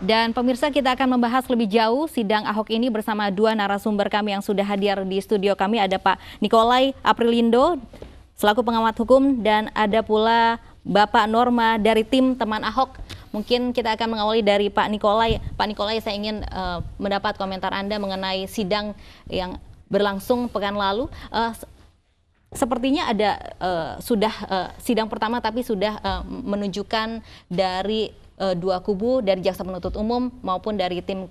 Dan pemirsa kita akan membahas lebih jauh sidang Ahok ini bersama dua narasumber kami yang sudah hadir di studio kami. Ada Pak Nikolai Aprilindo selaku pengamat hukum dan ada pula Bapak Norma dari tim teman Ahok. Mungkin kita akan mengawali dari Pak Nikolai. Pak Nikolai saya ingin uh, mendapat komentar Anda mengenai sidang yang berlangsung pekan lalu. Uh, sepertinya ada uh, sudah uh, sidang pertama tapi sudah uh, menunjukkan dari uh, dua kubu dari jaksa penuntut umum maupun dari tim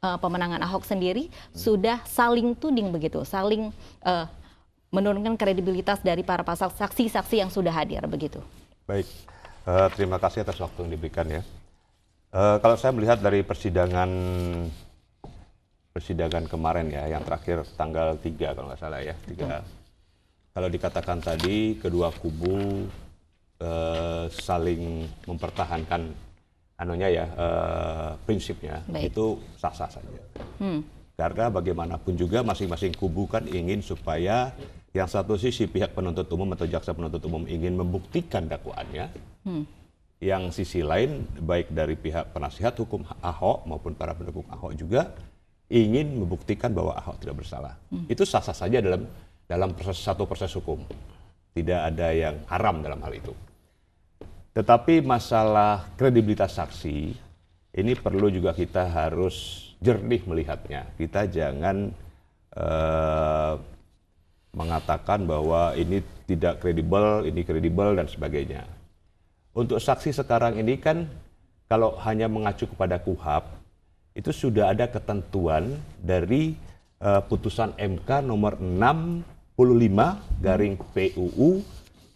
uh, pemenangan Ahok sendiri hmm. sudah saling tuding begitu, saling uh, menurunkan kredibilitas dari para pasal saksi-saksi yang sudah hadir begitu. Baik, uh, terima kasih atas waktu yang diberikan ya. Uh, kalau saya melihat dari persidangan persidangan kemarin ya, yang terakhir tanggal 3 kalau nggak salah ya, 3. Kalau dikatakan tadi kedua kubu uh, saling mempertahankan anunya ya uh, prinsipnya Baik. itu sah-sah saja. Hmm. Karena bagaimanapun juga masing-masing kubu kan ingin supaya yang satu sisi pihak penuntut umum atau jaksa penuntut umum ingin membuktikan dakwaannya, hmm. yang sisi lain baik dari pihak penasihat hukum Ahok maupun para pendukung Ahok juga ingin membuktikan bahwa Ahok tidak bersalah. Hmm. Itu sah-sah saja dalam dalam proses satu proses hukum. Tidak ada yang haram dalam hal itu. Tetapi masalah kredibilitas saksi ini perlu juga kita harus jernih melihatnya. Kita jangan eh, mengatakan bahwa ini tidak kredibel, ini kredibel dan sebagainya. Untuk saksi sekarang ini kan kalau hanya mengacu kepada KUHAP itu sudah ada ketentuan dari uh, putusan MK nomor 65 garing PUU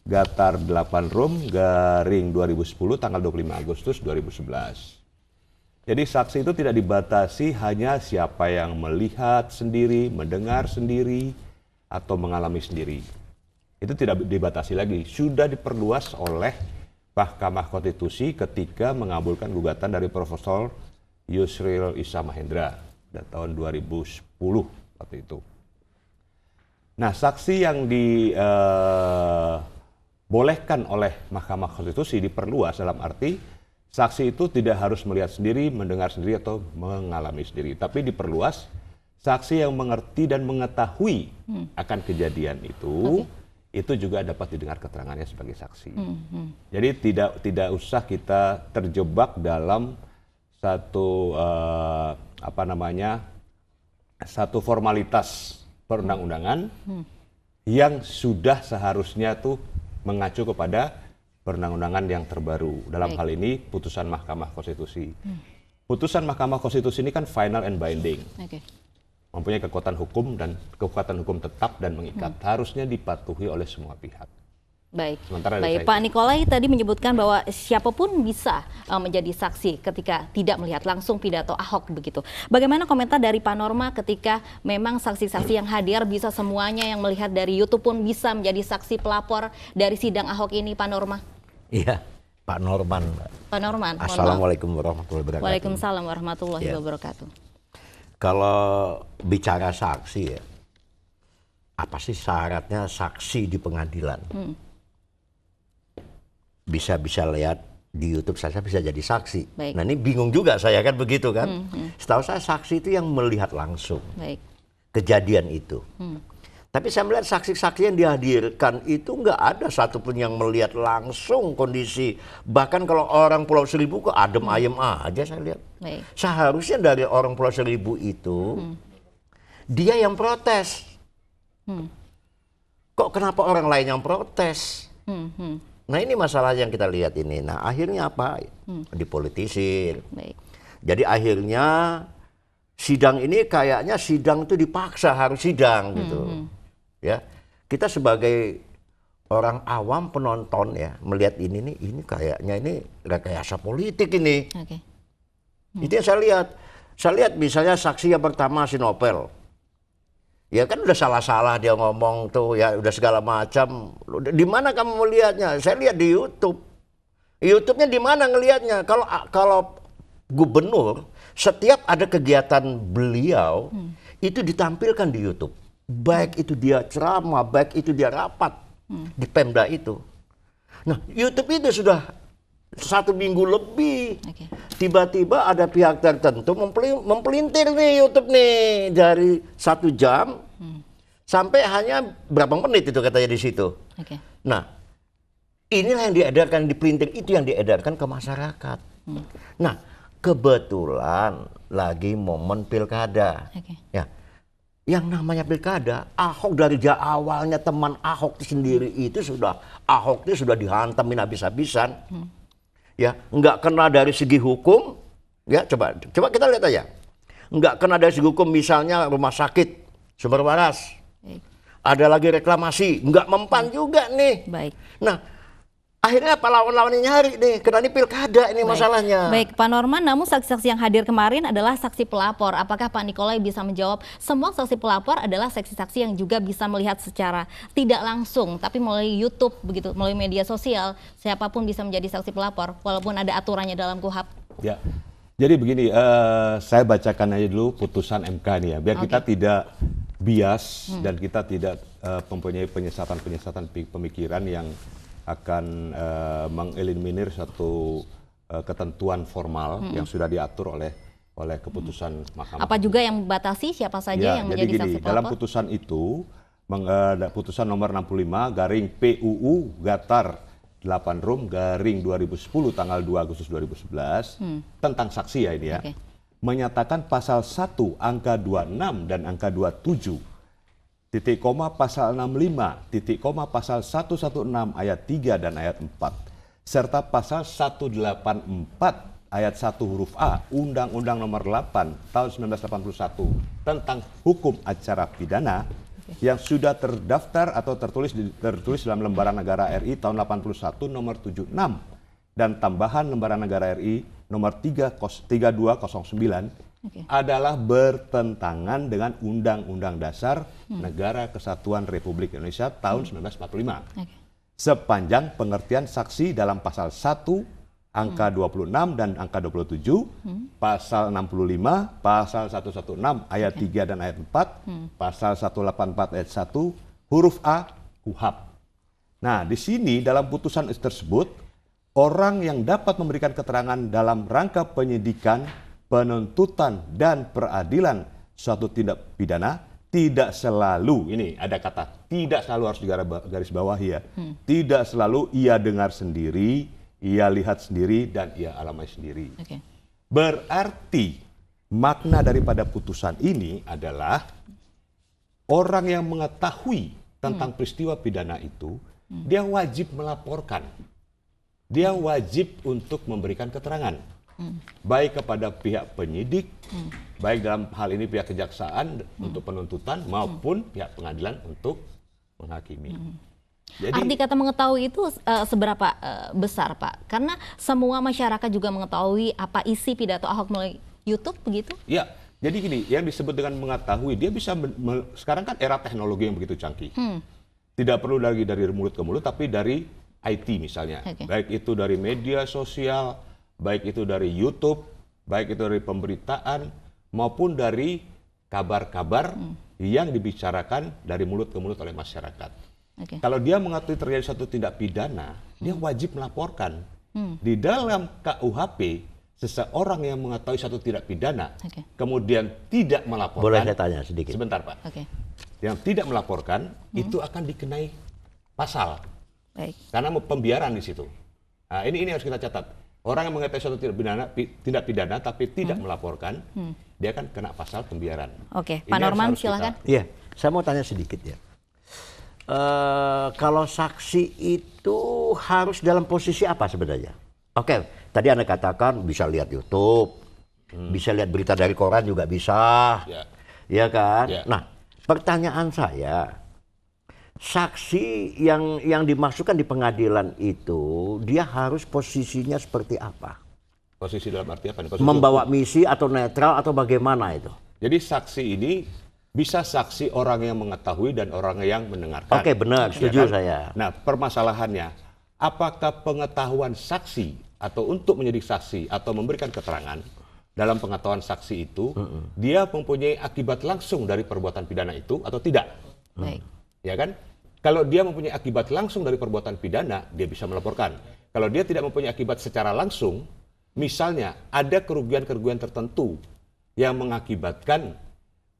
Gatar 8 Room garing 2010 tanggal 25 Agustus 2011. Jadi saksi itu tidak dibatasi hanya siapa yang melihat sendiri, mendengar sendiri, atau mengalami sendiri. Itu tidak dibatasi lagi, sudah diperluas oleh Mahkamah Konstitusi ketika mengabulkan gugatan dari Profesor Yusril Isa Mahendra dan tahun 2010 waktu itu. Nah, saksi yang di uh, dibolehkan oleh Mahkamah Konstitusi diperluas dalam arti saksi itu tidak harus melihat sendiri, mendengar sendiri atau mengalami sendiri, tapi diperluas saksi yang mengerti dan mengetahui hmm. akan kejadian itu okay. itu juga dapat didengar keterangannya sebagai saksi. Hmm. Hmm. Jadi tidak tidak usah kita terjebak dalam satu uh, apa namanya satu formalitas perundang-undangan hmm. yang sudah seharusnya tuh mengacu kepada perundang-undangan yang terbaru. Dalam Baik. hal ini putusan Mahkamah Konstitusi. Hmm. Putusan Mahkamah Konstitusi ini kan final and binding. Okay. Mempunyai kekuatan hukum dan kekuatan hukum tetap dan mengikat. Hmm. Harusnya dipatuhi oleh semua pihak. Baik. Baik. Pak Nikolai tadi menyebutkan bahwa siapapun bisa eh, menjadi saksi ketika tidak melihat langsung pidato Ahok begitu. Bagaimana komentar dari Pak Norma ketika memang saksi-saksi yang hadir bisa semuanya yang melihat dari YouTube pun bisa menjadi saksi pelapor dari sidang Ahok ini Pak Norma? Iya, Pak Norman. Pak Norman. Assalamualaikum warahmatullahi wabarakatuh. Waalaikumsalam warahmatullahi ya. wabarakatuh. Kalau bicara saksi ya, apa sih syaratnya saksi di pengadilan? Hmm bisa bisa lihat di YouTube saya bisa jadi saksi. Baik. Nah ini bingung juga saya kan begitu kan. Hmm, hmm. Setahu saya saksi itu yang melihat langsung Baik. kejadian itu. Hmm. Tapi saya melihat saksi-saksi yang dihadirkan itu nggak ada satupun yang melihat langsung kondisi. Bahkan kalau orang Pulau Seribu kok adem hmm. ayem aja saya lihat. Baik. Seharusnya dari orang Pulau Seribu itu hmm. dia yang protes. Hmm. Kok kenapa orang lain yang protes? Hmm, hmm Nah ini masalah yang kita lihat ini. Nah akhirnya apa? Hmm. Dipolitisir. Baik. Jadi akhirnya sidang ini kayaknya sidang itu dipaksa harus sidang hmm. gitu. Hmm. Ya kita sebagai orang awam penonton ya melihat ini nih ini kayaknya ini rekayasa politik ini. Okay. Hmm. Itu yang saya lihat. Saya lihat misalnya saksi yang pertama si Nopel. Ya kan udah salah-salah dia ngomong tuh ya udah segala macam. Di mana kamu melihatnya? Saya lihat di YouTube. YouTube-nya di mana ngelihatnya? Kalau kalau gubernur setiap ada kegiatan beliau hmm. itu ditampilkan di YouTube. Baik itu dia ceramah, baik itu dia rapat hmm. di Pemda itu. Nah, YouTube itu sudah satu minggu lebih tiba-tiba ada pihak tertentu mempelintir nih YouTube nih dari satu jam hmm. sampai hanya berapa menit itu katanya di situ. Okay. Nah, inilah yang diedarkan di pelintir itu yang diedarkan ke masyarakat. Hmm. Nah, kebetulan lagi momen pilkada. Okay. Ya. Yang namanya pilkada, Ahok dari awalnya teman Ahok sendiri itu sudah Ahok itu sudah dihantamin habis-habisan. Hmm ya nggak kena dari segi hukum ya coba coba kita lihat aja nggak kena dari segi hukum misalnya rumah sakit sumber waras ada lagi reklamasi nggak mempan juga nih baik nah akhirnya apa lawan-lawannya nyari nih karena ini pilkada ini baik, masalahnya. Baik Pak Norman, namun saksi-saksi yang hadir kemarin adalah saksi pelapor. Apakah Pak Nikolai bisa menjawab? Semua saksi pelapor adalah saksi-saksi yang juga bisa melihat secara tidak langsung, tapi melalui YouTube begitu, melalui media sosial, siapapun bisa menjadi saksi pelapor, walaupun ada aturannya dalam kuhap. Ya, jadi begini, uh, saya bacakan aja dulu putusan MK nih ya, biar okay. kita tidak bias hmm. dan kita tidak uh, mempunyai penyesatan-penyesatan pemikiran yang akan uh, mengeliminir satu uh, ketentuan formal hmm. yang sudah diatur oleh oleh keputusan hmm. mahkamah. Apa juga yang membatasi siapa saja ya, yang jadi menjadi gini, saksi Dalam putusan itu, meng, uh, putusan nomor 65 garing PUU Gatar 8 Rum garing 2010 tanggal 2 Agustus 2011 hmm. tentang saksi ya ini ya. Okay. Menyatakan pasal 1 angka 26 dan angka 27 titik koma pasal 65, titik koma pasal 116 ayat 3 dan ayat 4, serta pasal 184 ayat 1 huruf A Undang-Undang Nomor 8 tahun 1981 tentang hukum acara pidana yang sudah terdaftar atau tertulis tertulis dalam Lembaran Negara RI tahun 81 nomor 76 dan tambahan Lembaran Negara RI nomor 3, 3209 okay. adalah bertentangan dengan Undang-Undang Dasar hmm. Negara Kesatuan Republik Indonesia tahun hmm. 1945. Okay. Sepanjang pengertian saksi dalam pasal 1 angka hmm. 26 dan angka 27, hmm. pasal 65, pasal 116 ayat okay. 3 dan ayat 4, hmm. pasal 184 ayat 1, huruf A KUHAP. Nah, di sini dalam putusan tersebut orang yang dapat memberikan keterangan dalam rangka penyidikan penuntutan dan peradilan suatu tindak pidana tidak selalu ini ada kata tidak selalu harus digaris bawahi ya. Hmm. Tidak selalu ia dengar sendiri, ia lihat sendiri dan ia alami sendiri. Okay. Berarti makna daripada putusan ini adalah orang yang mengetahui tentang hmm. peristiwa pidana itu, hmm. dia wajib melaporkan. Dia wajib untuk memberikan keterangan hmm. baik kepada pihak penyidik, hmm. baik dalam hal ini pihak kejaksaan hmm. untuk penuntutan maupun hmm. pihak pengadilan untuk menghakimi. Hmm. Jadi, Arti kata mengetahui itu uh, seberapa uh, besar Pak? Karena semua masyarakat juga mengetahui apa isi pidato Ahok melalui YouTube begitu? Ya, jadi gini, yang disebut dengan mengetahui, dia bisa sekarang kan era teknologi yang begitu canggih. Hmm. Tidak perlu lagi dari mulut ke mulut, tapi dari IT misalnya. Okay. Baik itu dari media sosial, baik itu dari YouTube, baik itu dari pemberitaan maupun dari kabar-kabar hmm. yang dibicarakan dari mulut ke mulut oleh masyarakat. Okay. Kalau dia mengetahui terjadi suatu tindak pidana, hmm. dia wajib melaporkan. Hmm. Di dalam KUHP, seseorang yang mengetahui suatu tindak pidana, okay. kemudian tidak melaporkan. Boleh saya tanya sedikit? Sebentar Pak. Okay. Yang tidak melaporkan, hmm. itu akan dikenai pasal. Baik. Karena pembiaran di situ. Nah, ini, ini harus kita catat Orang yang mengetahui suatu tindak pidana, tindak pidana tapi tidak hmm. melaporkan, hmm. dia akan kena pasal pembiaran. Oke, okay. Pak Norman silakan. Iya, saya mau tanya sedikit ya. Uh, kalau saksi itu harus dalam posisi apa sebenarnya? Oke, okay, tadi Anda katakan bisa lihat YouTube, hmm. bisa lihat berita dari koran juga bisa, ya. Iya yeah. kan? Yeah. Nah, pertanyaan saya, saksi yang yang dimasukkan di pengadilan itu dia harus posisinya seperti apa? Posisi dalam arti apa? Posisi Membawa itu? misi atau netral atau bagaimana itu? Jadi saksi ini bisa saksi orang yang mengetahui dan orang yang mendengarkan. Oke, benar, ya setuju ya kan? saya. Nah, permasalahannya apakah pengetahuan saksi atau untuk menjadi saksi atau memberikan keterangan dalam pengetahuan saksi itu mm -mm. dia mempunyai akibat langsung dari perbuatan pidana itu atau tidak? Baik. Mm. Ya kan? Kalau dia mempunyai akibat langsung dari perbuatan pidana, dia bisa melaporkan. Kalau dia tidak mempunyai akibat secara langsung, misalnya ada kerugian-kerugian tertentu yang mengakibatkan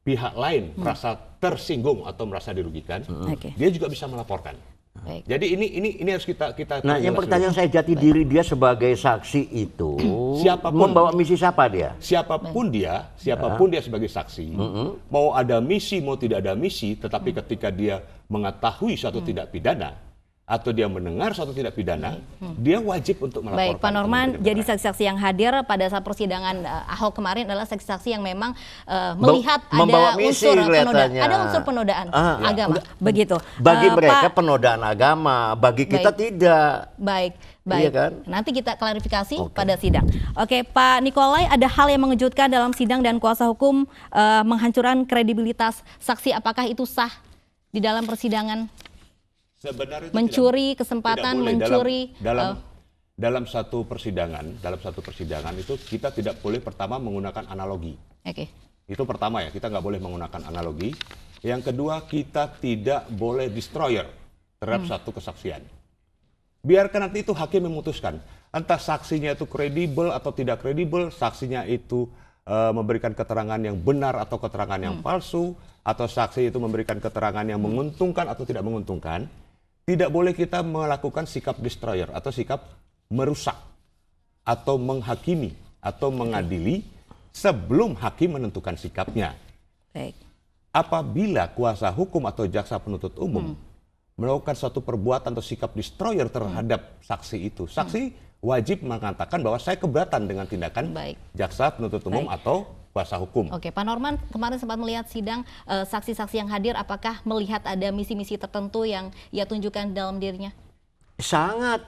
pihak lain hmm. merasa tersinggung atau merasa dirugikan, hmm. okay. dia juga bisa melaporkan. Baik. Jadi ini ini ini harus kita kita. Nah, yang pertanyaan saya jati diri dia sebagai saksi itu siapapun membawa misi siapa dia? Siapapun Baik. dia, siapapun ya. dia sebagai saksi. Mm -hmm. Mau ada misi, mau tidak ada misi, tetapi mm. ketika dia mengetahui suatu mm. tidak pidana, atau dia mendengar suatu tindak pidana, hmm. hmm. dia wajib untuk melaporkan. Baik, Pak Norman, jadi saksi-saksi yang hadir pada saat persidangan uh, Ahok kemarin adalah saksi-saksi yang memang uh, melihat ada unsur penodaan, ada unsur penodaan ah, ya. agama, ya. begitu. Bagi uh, mereka Pak, penodaan agama, bagi kita baik. tidak. Baik. Iya baik, iya kan? nanti kita klarifikasi okay. pada sidang. Oke, Pak Nikolai, ada hal yang mengejutkan dalam sidang dan kuasa hukum uh, menghancurkan kredibilitas saksi. Apakah itu sah di dalam persidangan? Sebenarnya mencuri tidak, kesempatan tidak boleh. mencuri dalam, dalam uh, oh. dalam satu persidangan, dalam satu persidangan itu kita tidak boleh pertama menggunakan analogi. Oke. Okay. Itu pertama ya, kita nggak boleh menggunakan analogi. Yang kedua, kita tidak boleh destroyer terhadap hmm. satu kesaksian. Biarkan nanti itu hakim memutuskan. Entah saksinya itu kredibel atau tidak kredibel, saksinya itu uh, memberikan keterangan yang benar atau keterangan yang hmm. palsu, atau saksi itu memberikan keterangan yang menguntungkan atau tidak menguntungkan tidak boleh kita melakukan sikap destroyer atau sikap merusak atau menghakimi atau mengadili sebelum hakim menentukan sikapnya. Baik. Apabila kuasa hukum atau jaksa penuntut umum hmm. melakukan suatu perbuatan atau sikap destroyer terhadap hmm. saksi itu, hmm. saksi hmm. wajib mengatakan bahwa saya keberatan dengan tindakan Baik. jaksa penuntut umum Baik. atau kuasa hukum. Oke, Pak Norman kemarin sempat melihat sidang eh, saksi-saksi uh, yang hadir, apakah melihat ada misi-misi tertentu yang ia tunjukkan dalam dirinya? Sangat.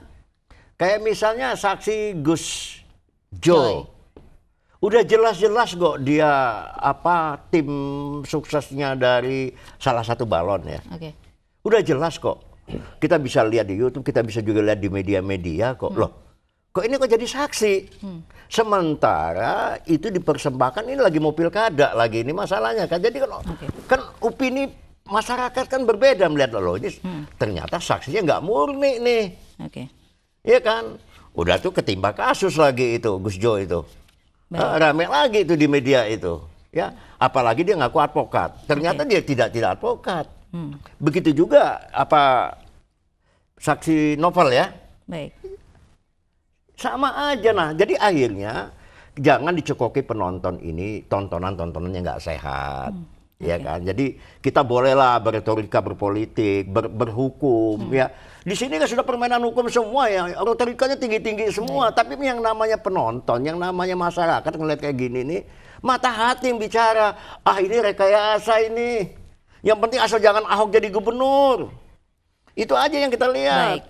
Kayak misalnya saksi Gus Jo. Udah jelas-jelas kok dia apa tim suksesnya dari salah satu balon ya. Oke. Okay. Udah jelas kok. Kita bisa lihat di YouTube, kita bisa juga lihat di media-media kok. Hmm. Loh, Kok ini kok jadi saksi? Hmm. Sementara itu dipersembahkan ini lagi mau pilkada lagi ini masalahnya kan. Jadi kan okay. kan UPI ini masyarakat kan berbeda melihat loh ini hmm. ternyata saksinya nggak murni nih. Oke. Okay. Iya kan? Udah tuh ketimpa kasus lagi itu Gus Jo itu. Baik. Eh, rame lagi itu di media itu. Ya, apalagi dia ngaku advokat. Ternyata okay. dia tidak tidak advokat. Hmm. Begitu juga apa saksi novel ya. Baik sama aja nah. Jadi akhirnya jangan dicekoki penonton ini tontonan tontonannya nggak sehat. Hmm. Ya okay. kan, jadi kita bolehlah berretorika, berpolitik, ber, berhukum, hmm. ya. Di sini kan sudah permainan hukum semua ya, retorikanya tinggi-tinggi semua. Hmm. Tapi yang namanya penonton, yang namanya masyarakat ngeliat kayak gini nih, mata hati yang bicara, ah ini rekayasa ini. Yang penting asal jangan Ahok jadi gubernur. Itu aja yang kita lihat. Baik.